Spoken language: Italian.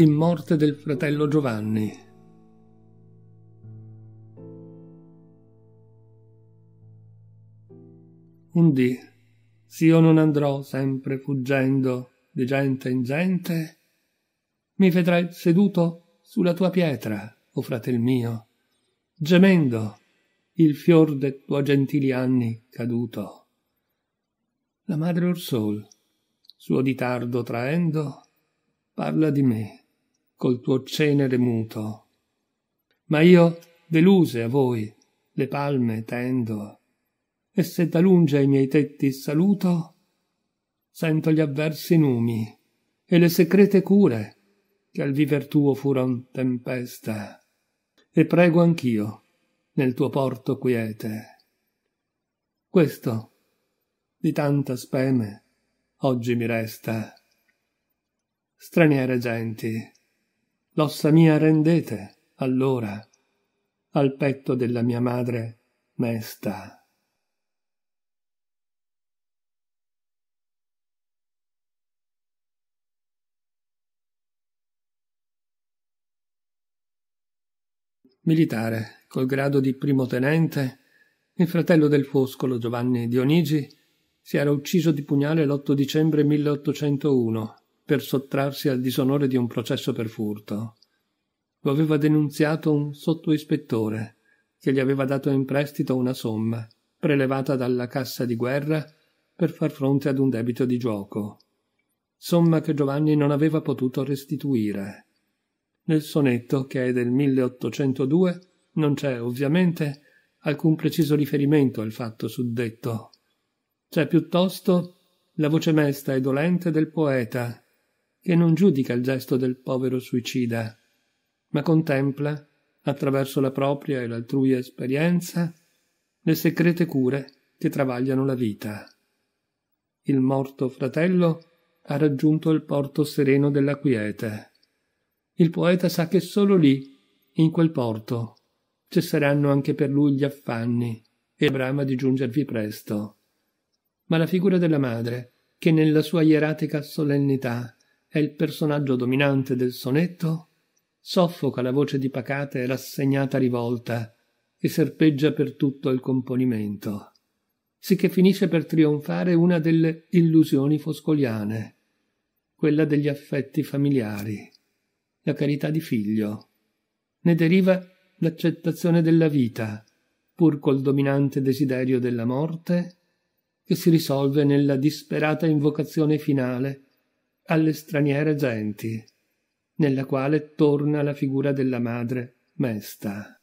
in morte del fratello Giovanni. Un dì, s'io non andrò sempre fuggendo di gente in gente, mi vedrai seduto sulla tua pietra, o oh fratel mio, gemendo il fior de tuoi gentili anni caduto. La madre Orsol, suo ditardo traendo, parla di me col tuo cenere muto. Ma io, deluse a voi, le palme tendo, e se da lunge ai miei tetti saluto, sento gli avversi numi e le secrete cure che al viver tuo furon tempesta. E prego anch'io nel tuo porto quiete. Questo, di tanta speme, oggi mi resta. Straniere genti, l'ossa mia rendete, allora, al petto della mia madre mesta. militare, col grado di primo tenente, il fratello del foscolo Giovanni Dionigi si era ucciso di pugnale l'8 dicembre 1801 per sottrarsi al disonore di un processo per furto. Lo aveva denunziato un sottoispettore che gli aveva dato in prestito una somma, prelevata dalla cassa di guerra per far fronte ad un debito di gioco. Somma che Giovanni non aveva potuto restituire. Nel sonetto, che è del 1802, non c'è ovviamente alcun preciso riferimento al fatto suddetto. C'è piuttosto la voce mesta e dolente del poeta che non giudica il gesto del povero suicida, ma contempla, attraverso la propria e l'altrui esperienza, le segrete cure che travagliano la vita. Il morto fratello ha raggiunto il porto sereno della quiete. Il poeta sa che solo lì, in quel porto, cesseranno anche per lui gli affanni e brama di giungervi presto. Ma la figura della madre, che nella sua ieratica solennità è il personaggio dominante del sonetto, soffoca la voce di pacata e rassegnata rivolta che serpeggia per tutto il componimento, sicché finisce per trionfare una delle illusioni foscoliane, quella degli affetti familiari, la carità di figlio. Ne deriva l'accettazione della vita, pur col dominante desiderio della morte, che si risolve nella disperata invocazione finale alle straniere genti, nella quale torna la figura della madre mesta.